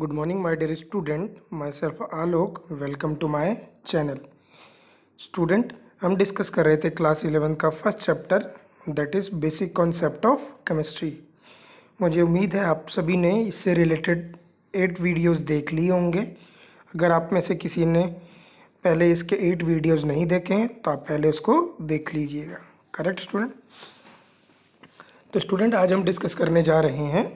Good morning my dear student myself Alok welcome to my channel student हम discuss कर रहे थे class eleven का first chapter that is basic concept of chemistry मुझे उम्मीद है आप सभी ने इससे रिलेटेड एट वीडियोस देख लिए होंगे अगर आप में से किसी ने पहले इसके एट वीडियोज़ नहीं देखे हैं तो आप पहले उसको देख लीजिएगा करेक्ट स्टूडेंट तो स्टूडेंट आज हम डिस्कस करने जा रहे हैं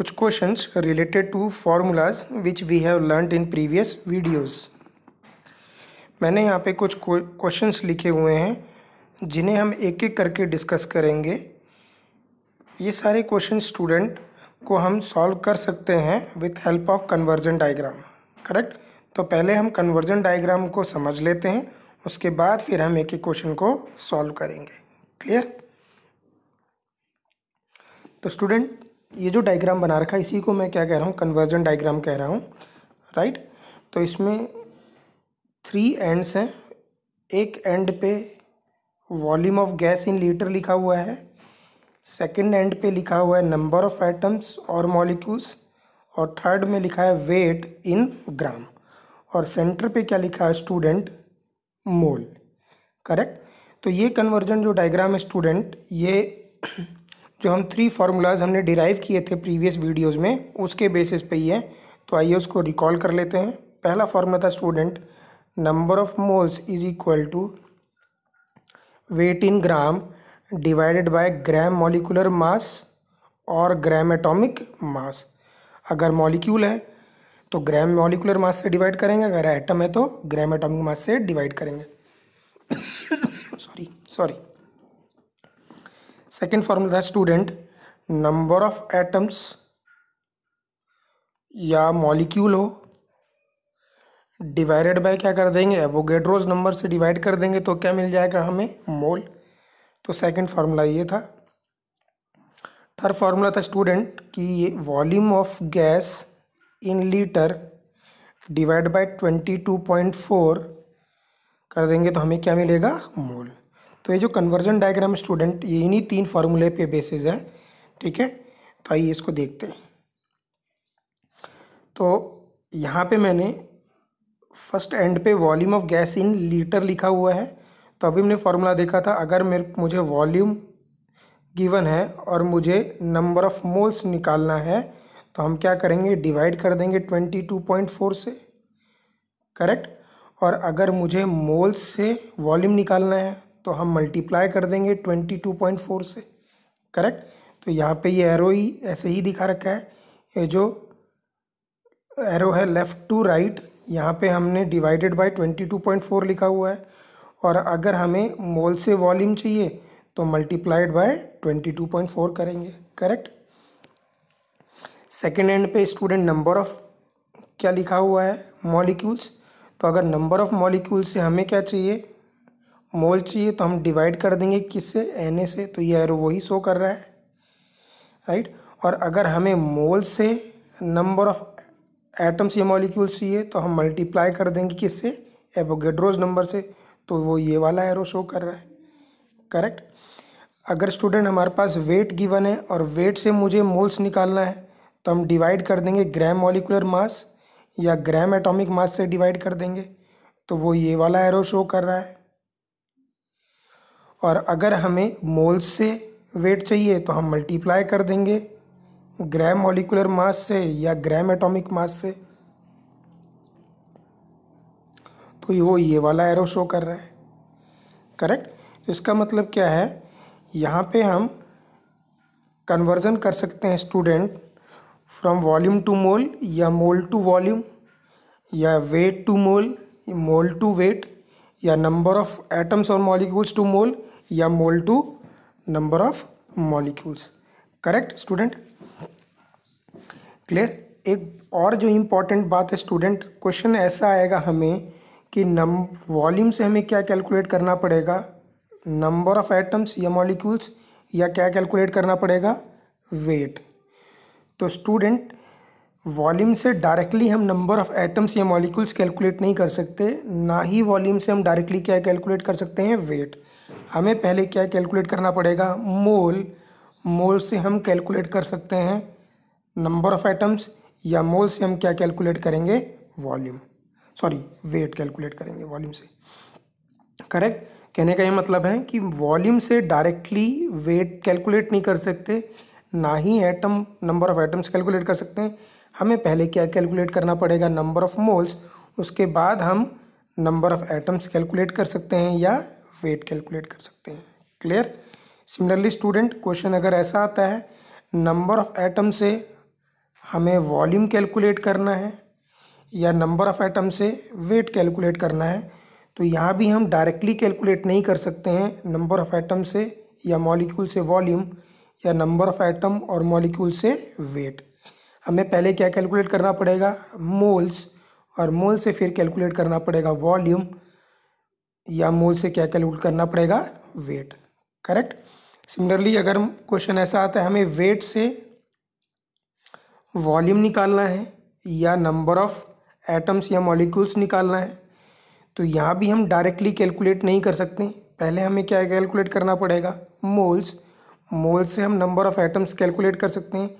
कुछ questions related to formulas which we have learn in previous videos मैंने यहाँ पे कुछ क्वेश्चन लिखे हुए हैं जिन्हें हम एक एक करके डिस्कस करेंगे ये सारे क्वेश्चन स्टूडेंट को हम सॉल्व कर सकते हैं with help of conversion diagram correct तो पहले हम कन्वर्जन डायग्राम को समझ लेते हैं उसके बाद फिर हम एक एक क्वेश्चन को सॉल्व करेंगे क्लियर तो स्टूडेंट ये जो डायग्राम बना रखा है इसी को मैं क्या कह रहा हूँ कन्वर्जन डायग्राम कह रहा हूँ राइट तो इसमें थ्री एंड्स हैं एक एंड पे volume of gas in litre लिखा हुआ है सेकंड एंड पे लिखा हुआ है नंबर ऑफ एटम्स और मॉलिक्यूल्स और थर्ड में लिखा है वेट इन ग्राम और सेंटर पे क्या लिखा है स्टूडेंट मोल करेक्ट तो ये कन्वर्जन जो डायग्राम है स्टूडेंट ये जो हम थ्री फार्मूलाज हमने डिराइव किए थे प्रीवियस वीडियोस में उसके बेसिस पे ही है तो आइए उसको रिकॉल कर लेते हैं पहला फार्मूला था student number of moles is equal to weight in gram divided by gram molecular mass और ग्राम एटॉमिक मास अगर मॉलिक्यूल है तो ग्राम मॉलिकुलर मास से डिवाइड करेंगे अगर एटम है तो ग्राम एटॉमिक मास से डिवाइड करेंगे सॉरी सॉरी सेकेंड फार्मूला था स्टूडेंट नंबर ऑफ एटम्स या मॉलिक्यूल हो डिवाइडेड बाय क्या कर देंगे वो गेड्रोज नंबर से डिवाइड कर देंगे तो क्या मिल जाएगा हमें मोल तो सेकेंड फार्मूला ये था थर्ड फार्मूला था स्टूडेंट कि ये volume of gas in litre divide by twenty two point four कर देंगे तो हमें क्या मिलेगा मोल तो ये जो कन्वर्जन डायग्राम स्टूडेंट ये इन्हीं तीन फार्मूले पे बेसिस है ठीक है तो आइए इसको देखते हैं तो यहाँ पे मैंने फर्स्ट एंड पे volume of gas in litre लिखा हुआ है तो अभी हमने फार्मूला देखा था अगर मेरे मुझे वॉल्यूम गिवन है और मुझे नंबर ऑफ मोल्स निकालना है तो हम क्या करेंगे डिवाइड कर देंगे ट्वेंटी टू पॉइंट फोर से करेक्ट और अगर मुझे मोल्स से वॉल्यूम निकालना है तो हम मल्टीप्लाई कर देंगे ट्वेंटी टू पॉइंट फोर से करेक्ट तो यहाँ पे ये एरो ही ऐसे ही दिखा रखा है ये जो एरो है लेफ़्ट टू राइट यहाँ पे हमने divided by twenty two point four लिखा हुआ है और अगर हमें मोल से वॉल्यूम चाहिए तो multiplied by twenty two point four करेंगे करेक्ट सेकेंड एंड पे स्टूडेंट नंबर ऑफ़ क्या लिखा हुआ है मॉलिक्यूल्स तो अगर नंबर ऑफ़ मॉलिक्यूल्स से हमें क्या चाहिए मोल चाहिए तो हम डिवाइड कर देंगे किससे एन से तो ये एरो वही शो कर रहा है राइट और अगर हमें मोल से नंबर ऑफ एटम्स या मॉलिक्यूल्स चाहिए तो हम मल्टीप्लाई कर देंगे किससे एवोगेड्रोज नंबर से तो वो ये वाला एरो शो कर रहा है करेक्ट अगर स्टूडेंट हमारे पास वेट गिवन है और वेट से मुझे मोल्स निकालना है तो हम डिवाइड कर देंगे ग्राम मॉलिकुलर मास या ग्राम एटॉमिक मास से डिवाइड कर देंगे तो वो ये वाला एरो शो कर रहा है और अगर हमें मोल्स से वेट चाहिए तो हम मल्टीप्लाई कर देंगे ग्राम मॉलिकुलर मास से या ग्राम एटॉमिक मास से तो वो ये वाला एरो शो कर रहा है करेक्ट तो इसका मतलब क्या है यहाँ पे हम कन्वर्जन कर सकते हैं student from volume to mole या मोल टू वॉल्यूम या weight to mole mole to weight या नंबर ऑफ एटम्स और मॉलिक्यूल्स टू मोल या mole to number of molecules correct student clear एक और जो इम्पॉर्टेंट बात है स्टूडेंट क्वेश्चन ऐसा आएगा हमें कि नम वॉल्यूम से हमें क्या कैलकुलेट करना पड़ेगा नंबर ऑफ एटम्स या मॉलिक्यूल्स या क्या कैलकुलेट करना पड़ेगा वेट तो स्टूडेंट वॉल्यूम से डायरेक्टली हम नंबर ऑफ़ एटम्स या मॉलिक्यूल्स कैलकुलेट नहीं कर सकते ना ही वॉल्यूम से हम डायरेक्टली क्या कैलकुलेट कर सकते हैं वेट हमें पहले क्या कैलकुलेट करना पड़ेगा मोल मोल से हम कैलकुलेट कर सकते हैं नंबर ऑफ़ एटम्स या मोल से हम क्या कैलकुलेट करेंगे वॉल्यूम सॉरी वेट कैलकुलेट करेंगे वॉल्यूम से करेक्ट कहने का ये मतलब है कि वॉल्यूम से डायरेक्टली वेट कैलकुलेट नहीं कर सकते ना ही atom number of atoms calculate कर सकते हैं हमें पहले क्या कैलकुलेट करना पड़ेगा नंबर ऑफ़ मोल्स उसके बाद हम नंबर ऑफ़ एटम्स कैलकुलेट कर सकते हैं या वेट कैलकुलेट कर सकते हैं क्लियर सिमिलरली स्टूडेंट क्वेश्चन अगर ऐसा आता है नंबर ऑफ़ एटम से हमें वॉल्यूम कैलकुलेट करना है या नंबर ऑफ़ एटम से वेट कैलकुलेट करना है तो यहाँ भी हम डायरेक्टली कैलकुलेट नहीं कर सकते हैं नंबर ऑफ़ एटम से या मॉलिक्यूल से वॉल्यूम या नंबर ऑफ़ एटम और मॉलिक्यूल से वेट हमें पहले क्या कैलकुलेट करना पड़ेगा मोल्स और मोल से फिर कैलकुलेट करना पड़ेगा वॉल्यूम या मोल से क्या कैलकुलेट करना पड़ेगा वेट करेक्ट सिमिलरली अगर क्वेश्चन ऐसा आता है हमें वेट से वॉल्यूम निकालना है या नंबर ऑफ एटम्स या मॉलिक्यूल्स निकालना है तो यहाँ भी हम डायरेक्टली कैलकुलेट नहीं कर सकते पहले हमें क्या कैलकुलेट करना पड़ेगा मोल्स मोल से हम नंबर ऑफ़ एटम्स कैलकुलेट कर सकते हैं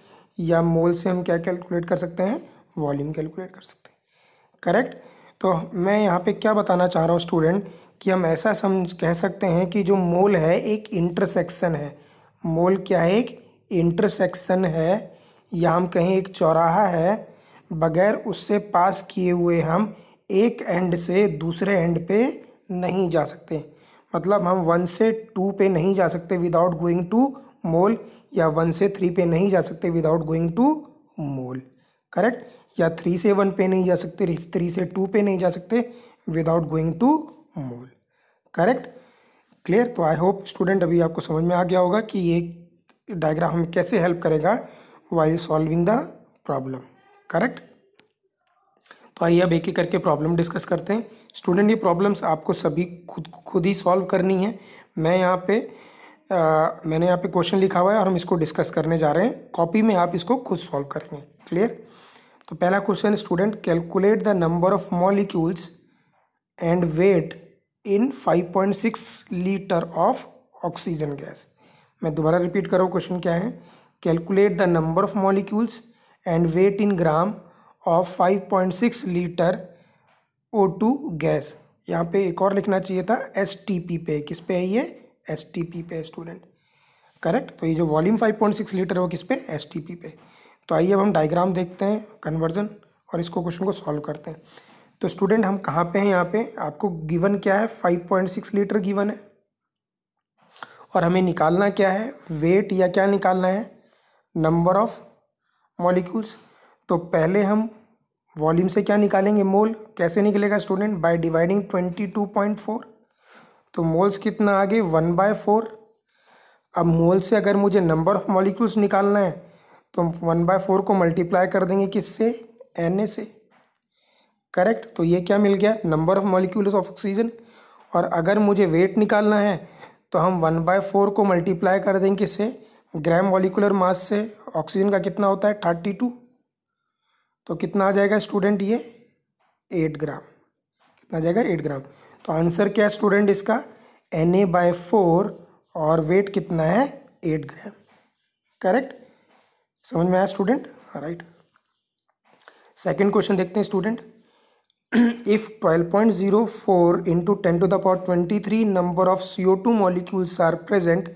या मोल से हम क्या कैलकुलेट कर सकते हैं वॉल्यूम कैलकुलेट कर सकते हैं करेक्ट तो मैं यहाँ पे क्या बताना चाह रहा हूँ स्टूडेंट कि हम ऐसा समझ कह सकते हैं कि जो मोल है एक इंटरसेक्शन है मोल क्या है एक इंटरसेक्शन है या हम कहें एक चौराहा है बगैर उससे पास किए हुए हम एक एंड से दूसरे एंड पे नहीं जा सकते मतलब हम वन से टू पे नहीं जा सकते विदाउट गोइंग टू मोल या वन से थ्री पे नहीं जा सकते without going to mole correct या थ्री से वन पे नहीं जा सकते थ्री से टू पे नहीं जा सकते without going to mole correct clear तो आई होप स्टूडेंट अभी आपको समझ में आ गया होगा कि ये डायग्राम हमें कैसे हेल्प करेगा why solving the problem correct तो आइए अब एक एक करके प्रॉब्लम डिस्कस करते हैं स्टूडेंट ये प्रॉब्लम्स आपको सभी खुद खुद ही सॉल्व करनी है मैं यहाँ पे आ, मैंने यहाँ पे क्वेश्चन लिखा हुआ है और हम इसको डिस्कस करने जा रहे हैं कॉपी में आप इसको खुद सॉल्व करेंगे क्लियर तो पहला question student calculate the number of molecules and weight in 5.6 litre of oxygen gas मैं दोबारा रिपीट कर रहा हूँ क्वेश्चन क्या है calculate the number of molecules and weight in gram of 5.6 litre O two gas यहाँ पे एक और लिखना चाहिए था एस टी पी पे किस पे है ये एस टी पी पे स्टूडेंट करेक्ट तो ये जो वॉल्यूम 5.6 लीटर है वो किस पे एस टी पी पे तो आइए अब हम डायग्राम देखते हैं कन्वर्जन और इसको क्वेश्चन को सॉल्व करते हैं तो स्टूडेंट हम कहाँ पे हैं यहाँ पे आपको गिवन क्या है 5.6 लीटर गिवन है और हमें निकालना क्या है वेट या क्या निकालना है नंबर ऑफ मॉलिक्यूल्स तो पहले हम वॉल्यूम से क्या निकालेंगे मोल कैसे निकलेगा student by dividing twenty two point four तो मोल्स कितना आ गई वन बाय फोर अब मोल से अगर मुझे नंबर ऑफ मॉलिक्यूल्स निकालना है तो हम वन बाय फोर को मल्टीप्लाई कर देंगे किससे एन ए से करेक्ट तो ये क्या मिल गया number of molecules of oxygen और अगर मुझे वेट निकालना है तो हम वन बाय फोर को मल्टीप्लाई कर देंगे किससे ग्राम मॉलिकुलर मास से ऑक्सीजन का कितना होता है थर्टी टू तो कितना आ जाएगा स्टूडेंट ये एट ग्राम कितना आ जाएगा एट ग्राम तो आंसर क्या है स्टूडेंट इसका एन ए बाय फोर और वेट कितना है एट ग्राम करेक्ट समझ में आया स्टूडेंट राइट सेकेंड क्वेश्चन देखते हैं student if twelve point zero four into ten to the power twenty three number of C O two molecules are present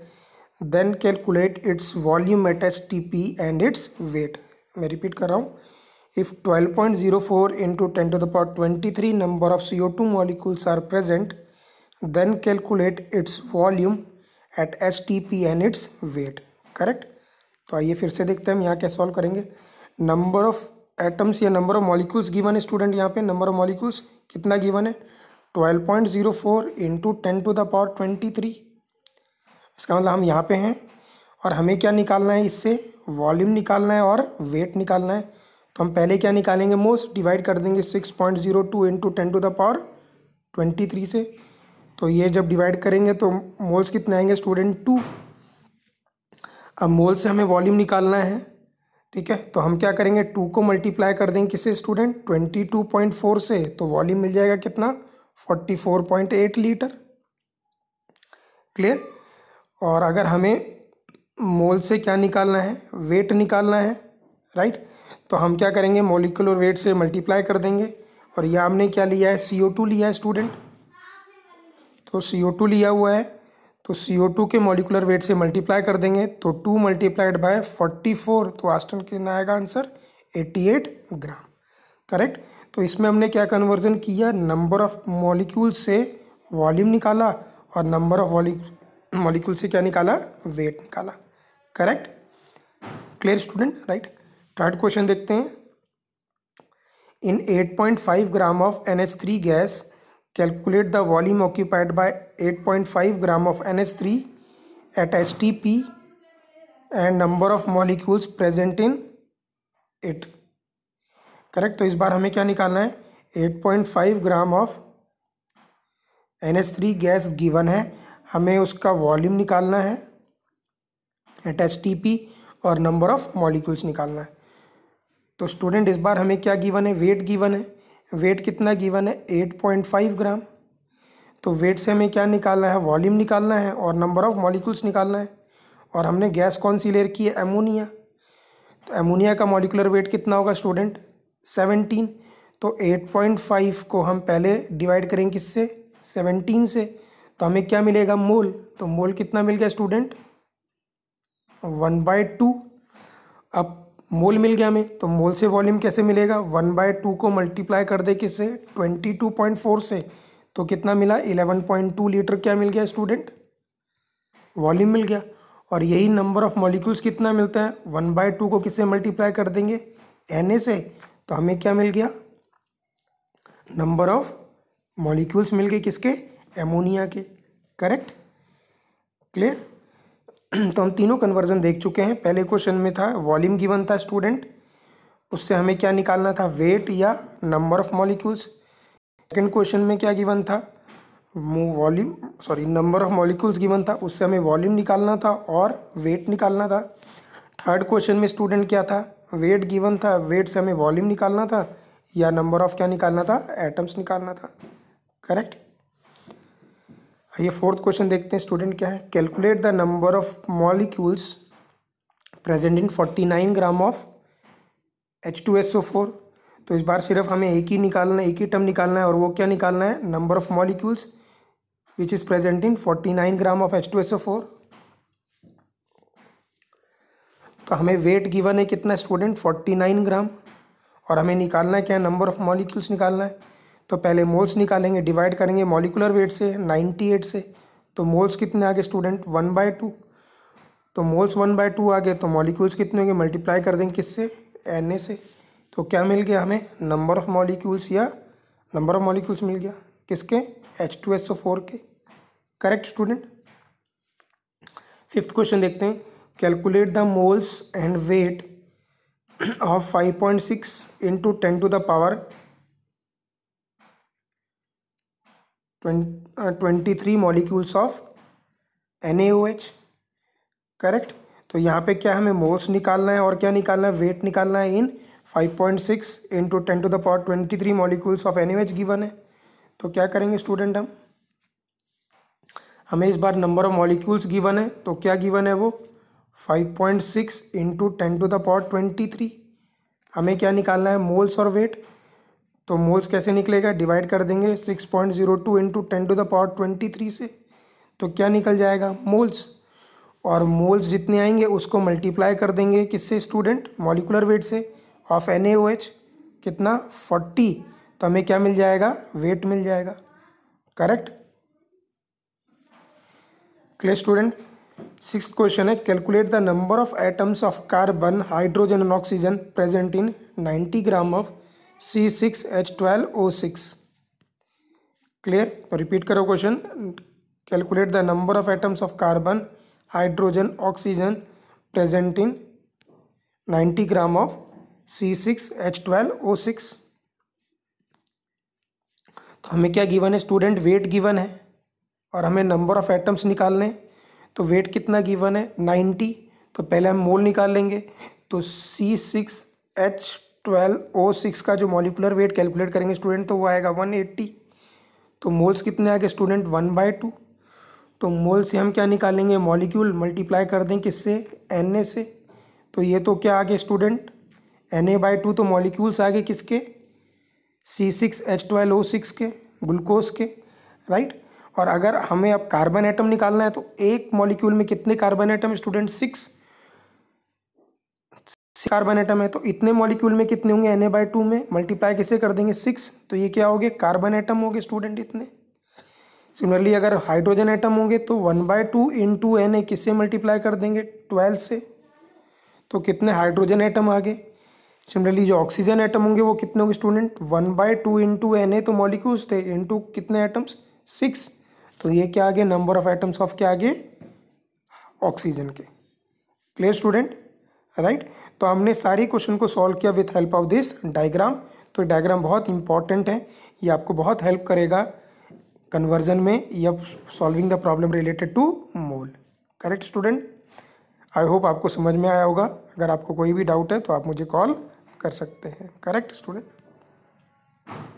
then calculate its volume at S T P and its weight मैं repeat कर रहा हूँ If 12.04 into 10 to the power 23 number of CO2 molecules are present, then calculate its volume at STP and its weight. Correct? तो आइए फिर से देखते हैं हम यहाँ क्या सॉल्व करेंगे नंबर ऑफ एटम्स या नंबर ऑफ मॉलिक्यूल्स गिवन है स्टूडेंट यहाँ पे नंबर ऑफ मॉलिक्यूल्स कितना गिवन है 12.04 point zero four into ten to the power twenty three इसका मतलब हम यहाँ पे हैं और हमें क्या निकालना है इससे वॉल्यूम निकालना है और वेट निकालना है तो हम पहले क्या निकालेंगे मोस्ट डिवाइड कर देंगे six point zero two into ten to the power twenty three से तो ये जब डिवाइड करेंगे तो मोल्स कितने आएंगे स्टूडेंट टू अब मोल से हमें वॉल्यूम निकालना है ठीक है तो हम क्या करेंगे टू को मल्टीप्लाई कर देंगे किससे student twenty two point four से तो वॉल्यूम मिल जाएगा कितना forty four point eight litre clear और अगर हमें मोल से क्या निकालना है वेट निकालना है राइट right? तो हम क्या करेंगे मोलिकुलर वेट से मल्टीप्लाई कर देंगे और यह हमने क्या लिया है सी लिया है स्टूडेंट तो सी लिया हुआ है तो सी के मोलिकुलर वेट से मल्टीप्लाई कर देंगे तो two multiplied by forty four तो आस्टन कितना आएगा answer eighty eight gram correct तो इसमें हमने क्या कन्वर्जन किया नंबर ऑफ मॉलिक्यूल से वॉल्यूम निकाला और नंबर ऑफ मॉलिक्यूल से क्या निकाला वेट निकाला correct clear student right third question देखते हैं in 8.5 gram of N three gas calculate the volume occupied by 8.5 gram of N three at S and number of molecules present in it correct तो इस बार हमें क्या निकालना है 8.5 gram of N three gas given है हमें उसका वॉल्यूम निकालना है एट एस और नंबर ऑफ मॉलिक्यूल्स निकालना है तो स्टूडेंट इस बार हमें क्या गिवन है वेट गिवन है वेट कितना गिवन है एट पॉइंट फाइव ग्राम तो वेट से हमें क्या निकालना है वॉल्यूम निकालना है और नंबर ऑफ़ मॉलिकुल्स निकालना है और हमने गैस कौन सी लेयर की है एमोनिया तो एमोनिया का मॉलिकुलर वेट कितना होगा स्टूडेंट सेवनटीन तो एट पॉइंट फाइव को हम पहले डिवाइड करेंगे किससे सेवनटीन से तो हमें क्या मिलेगा मोल तो मोल कितना मिल गया स्टूडेंट वन बाय टू अब मोल मिल गया हमें तो मोल से वॉल्यूम कैसे मिलेगा वन बाय टू को मल्टीप्लाई कर दे किससे ट्वेंटी टू पॉइंट फोर से तो कितना मिला इलेवन पॉइंट टू लीटर क्या मिल गया स्टूडेंट वॉल्यूम मिल गया और यही नंबर ऑफ मॉलिक्यूल्स कितना मिलता है वन बाय टू को किससे मल्टीप्लाई कर देंगे एन से तो हमें क्या मिल गया नंबर ऑफ मॉलिक्यूल्स मिल गए किसके एमोनिया के करेक्ट क्लियर तो हम तीनों कन्वर्जन देख चुके हैं पहले क्वेश्चन में था वॉल्यूम गिवन था स्टूडेंट उससे हमें क्या निकालना था वेट या number of molecules second question में क्या गिवन था volume sorry number of molecules given था उससे हमें वॉल्यूम निकालना था और वेट निकालना था थर्ड क्वेश्चन में स्टूडेंट क्या था वेट गिवन था वेट से हमें वॉल्यूम निकालना था या नंबर ऑफ क्या निकालना था एटम्स निकालना था करेक्ट ये फोर्थ क्वेश्चन देखते हैं स्टूडेंट क्या है calculate the number of molecules present in forty nine gram of H two S O four तो इस बार सिर्फ हमें एक ही निकालना है एक ही टर्म निकालना है और वो क्या निकालना है number of molecules which is present in forty nine gram of H two S O four तो हमें वेट गिवन है कितना स्टूडेंट फोर्टी नाइन ग्राम और हमें निकालना है क्या नंबर ऑफ मॉलिक्यूल्स निकालना है तो पहले मोल्स निकालेंगे डिवाइड करेंगे मॉलिकुलर वेट से 98 से तो मोल्स कितने आ गए स्टूडेंट वन बाय टू तो मोल्स वन बाय टू आ गए तो मॉलिक्यूल्स कितने होंगे मल्टीप्लाई कर देंगे किससे एन से तो क्या मिल गया हमें नंबर ऑफ़ मॉलिक्यूल्स या नंबर ऑफ़ मॉलिक्यूल्स मिल गया किसके एच टू एस फोर के करेक्ट स्टूडेंट फिफ्थ क्वेश्चन देखते हैं calculate the moles and weight of five point six into ten to the power twenty three molecules of N correct तो यहाँ पे क्या हमें मोल्स निकालना है और क्या निकालना है वेट निकालना है इन 5.6 point six into ten to the power twenty three molecules of N given है तो क्या करेंगे स्टूडेंट हम हमें इस बार नंबर ऑफ मॉलिक्यूल्स गिवन है तो क्या गिवन है वो 5.6 point six into ten to the power twenty three हमें क्या निकालना है मोल्स और वेट तो मोल्स कैसे निकलेगा डिवाइड कर देंगे six point zero two into ten to the power twenty three से तो क्या निकल जाएगा मोल्स और मोल्स जितने आएंगे उसको मल्टीप्लाई कर देंगे किससे स्टूडेंट मॉलिकुलर वेट से ऑफ एन कितना फोर्टी तो हमें क्या मिल जाएगा वेट मिल जाएगा correct clear student six question है calculate the number of atoms of carbon hydrogen and oxygen present in ninety gram of C six H twelve O six clear तो रिपीट करो question calculate the number of atoms of carbon hydrogen oxygen present in ninety gram of C six H twelve O six तो हमें क्या given है student wait given है और हमें number of atoms निकालने तो वेट कितना गिवन है नाइन्टी तो पहले हम मोल निकाल लेंगे तो C six H twelve O six का जो मॉलिकुलर वेट कैलकुलेट करेंगे स्टूडेंट तो वो आएगा वन एट्टी तो मोल्स कितने आ स्टूडेंट वन बाय टू तो मोल से हम क्या निकालेंगे मॉलिक्यूल मल्टीप्लाई कर दें किससे एन ए से तो ये तो क्या आ गए student N A by two तो मॉलिक्यूल्स आ गए किसके C six H twelve O six के ग्लूकोज के राइट और अगर हमें अब कार्बन एटम निकालना है तो एक मॉलिक्यूल में कितने carbon atom student six carbon atom है तो इतने मॉलिक्यूल में कितने होंगे एन ए बाई टू में मल्टीप्लाई कैसे कर देंगे सिक्स तो ये क्या हो गए कार्बन आइटम हो गए स्टूडेंट इतने सिमिलरली अगर हाइड्रोजन आइटम होंगे तो one by two into two N किससे मल्टीप्लाई कर देंगे ट्वेल्व से तो कितने हाइड्रोजन आइटम आ गए सिमिलरली जो ऑक्सीजन आइटम होंगे वो कितने होंगे student one by two into two N A molecules थे इन टू कितने आइटम्स सिक्स तो ये क्या आगे नंबर ऑफ आइटम्स ऑफ क्या आगे ऑक्सीजन के क्लियर स्टूडेंट राइट तो हमने सारे क्वेश्चन को सॉल्व किया with help of this diagram तो डायग्राम बहुत इंपॉर्टेंट है ये आपको बहुत हेल्प करेगा कन्वर्जन में या solving the problem related to mole correct student I hope आपको समझ में आया होगा अगर आपको कोई भी डाउट है तो आप मुझे कॉल कर सकते हैं करेक्ट स्टूडेंट